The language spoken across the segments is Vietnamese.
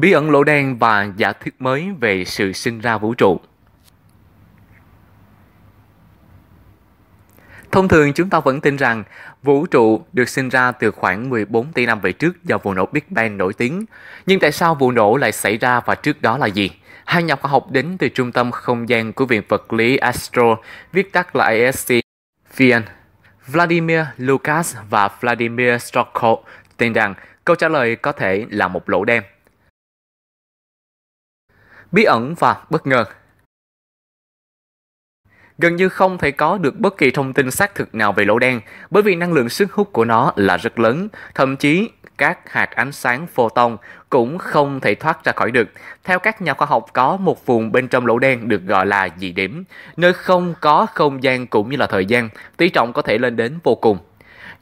bí ẩn lỗ đen và giả thuyết mới về sự sinh ra vũ trụ. Thông thường chúng ta vẫn tin rằng vũ trụ được sinh ra từ khoảng 14 tỷ năm về trước do vụ nổ Big Bang nổi tiếng. Nhưng tại sao vụ nổ lại xảy ra và trước đó là gì? Hai nhà khoa học đến từ Trung tâm Không gian của Viện Vật lý Astro, viết tắt là ASC, vien Vladimir Lucas và Vladimir Strokov tin rằng câu trả lời có thể là một lỗ đen bí ẩn và bất ngờ. Gần như không thể có được bất kỳ thông tin xác thực nào về lỗ đen bởi vì năng lượng sức hút của nó là rất lớn, thậm chí các hạt ánh sáng photon cũng không thể thoát ra khỏi được. Theo các nhà khoa học, có một vùng bên trong lỗ đen được gọi là dị điểm, nơi không có không gian cũng như là thời gian, tỷ trọng có thể lên đến vô cùng.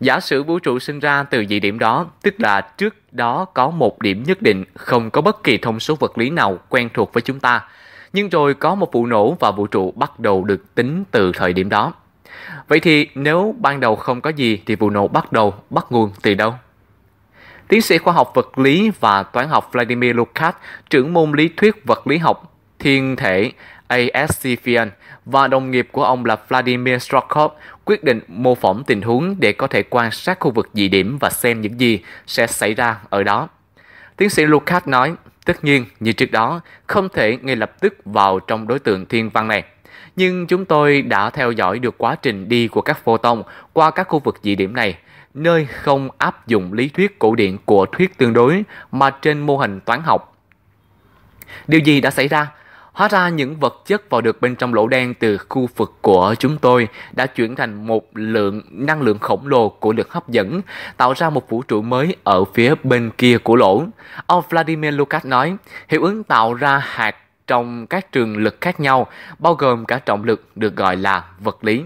Giả sử vũ trụ sinh ra từ dị điểm đó, tức là trước đó có một điểm nhất định không có bất kỳ thông số vật lý nào quen thuộc với chúng ta. Nhưng rồi có một vụ nổ và vũ trụ bắt đầu được tính từ thời điểm đó. Vậy thì nếu ban đầu không có gì thì vụ nổ bắt đầu bắt nguồn từ đâu? Tiến sĩ khoa học vật lý và toán học Vladimir Lukács, trưởng môn lý thuyết vật lý học thiên thể Asfixian và đồng nghiệp của ông là Vladimir Strokov quyết định mô phỏng tình huống để có thể quan sát khu vực dị điểm và xem những gì sẽ xảy ra ở đó. Tiến sĩ Lukács nói, tất nhiên như trước đó, không thể ngay lập tức vào trong đối tượng thiên văn này. Nhưng chúng tôi đã theo dõi được quá trình đi của các photon qua các khu vực dị điểm này, nơi không áp dụng lý thuyết cổ điển của thuyết tương đối mà trên mô hình toán học. Điều gì đã xảy ra? Hóa ra những vật chất vào được bên trong lỗ đen từ khu vực của chúng tôi đã chuyển thành một lượng năng lượng khổng lồ của lực hấp dẫn, tạo ra một vũ trụ mới ở phía bên kia của lỗ. Ông Vladimir Lukas nói, hiệu ứng tạo ra hạt trong các trường lực khác nhau, bao gồm cả trọng lực được gọi là vật lý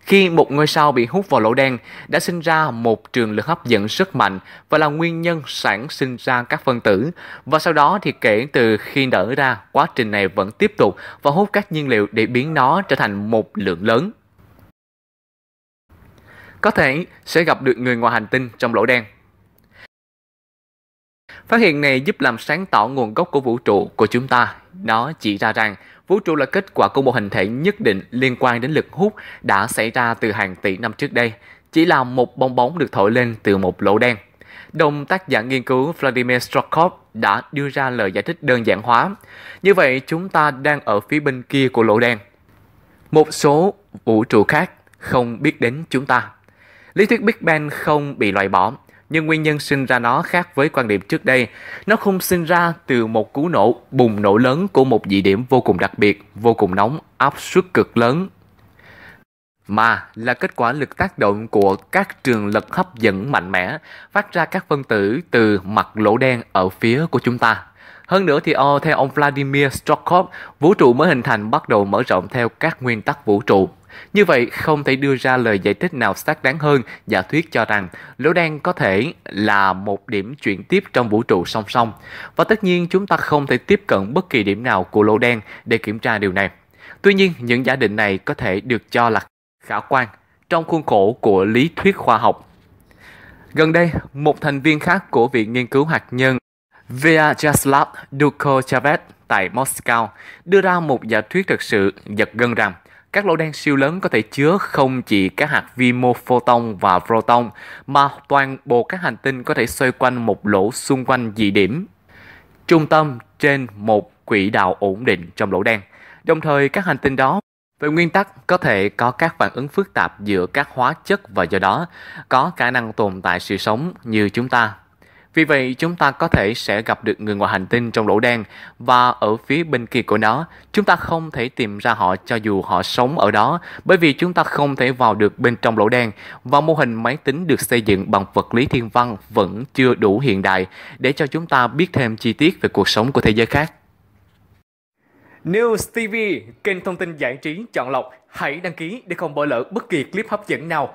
khi một ngôi sao bị hút vào lỗ đen đã sinh ra một trường lực hấp dẫn rất mạnh và là nguyên nhân sản sinh ra các phân tử. Và sau đó thì kể từ khi nở ra, quá trình này vẫn tiếp tục và hút các nhiên liệu để biến nó trở thành một lượng lớn. Có thể sẽ gặp được người ngoài hành tinh trong lỗ đen. Phát hiện này giúp làm sáng tỏ nguồn gốc của vũ trụ của chúng ta. Nó chỉ ra rằng Vũ trụ là kết quả của một hình thể nhất định liên quan đến lực hút đã xảy ra từ hàng tỷ năm trước đây, chỉ là một bong bóng được thổi lên từ một lỗ đen. Đồng tác giả nghiên cứu Vladimir Strokov đã đưa ra lời giải thích đơn giản hóa. Như vậy, chúng ta đang ở phía bên kia của lỗ đen. Một số vũ trụ khác không biết đến chúng ta. Lý thuyết Big Bang không bị loại bỏ, nhưng nguyên nhân sinh ra nó khác với quan điểm trước đây. Nó không sinh ra từ một cú nổ bùng nổ lớn của một địa điểm vô cùng đặc biệt, vô cùng nóng, áp suất cực lớn, mà là kết quả lực tác động của các trường lực hấp dẫn mạnh mẽ phát ra các phân tử từ mặt lỗ đen ở phía của chúng ta. Hơn nữa thì ờ, theo ông Vladimir Strokov, vũ trụ mới hình thành bắt đầu mở rộng theo các nguyên tắc vũ trụ. Như vậy, không thể đưa ra lời giải thích nào xác đáng hơn giả thuyết cho rằng lỗ đen có thể là một điểm chuyển tiếp trong vũ trụ song song. Và tất nhiên chúng ta không thể tiếp cận bất kỳ điểm nào của lỗ đen để kiểm tra điều này. Tuy nhiên, những giả định này có thể được cho là khả quan trong khuôn khổ của lý thuyết khoa học. Gần đây, một thành viên khác của Viện Nghiên cứu Hạt nhân Vyacheslav Dukochavet tại Moscow đưa ra một giả thuyết thực sự giật gân rằng các lỗ đen siêu lớn có thể chứa không chỉ các hạt vi mô photon và proton mà toàn bộ các hành tinh có thể xoay quanh một lỗ xung quanh dị điểm trung tâm trên một quỹ đạo ổn định trong lỗ đen. Đồng thời các hành tinh đó về nguyên tắc có thể có các phản ứng phức tạp giữa các hóa chất và do đó có khả năng tồn tại sự sống như chúng ta vì vậy, chúng ta có thể sẽ gặp được người ngoài hành tinh trong lỗ đen và ở phía bên kia của nó, chúng ta không thể tìm ra họ cho dù họ sống ở đó bởi vì chúng ta không thể vào được bên trong lỗ đen và mô hình máy tính được xây dựng bằng vật lý thiên văn vẫn chưa đủ hiện đại để cho chúng ta biết thêm chi tiết về cuộc sống của thế giới khác. News TV, kênh thông tin giải trí chọn lọc, hãy đăng ký để không bỏ lỡ bất kỳ clip hấp dẫn nào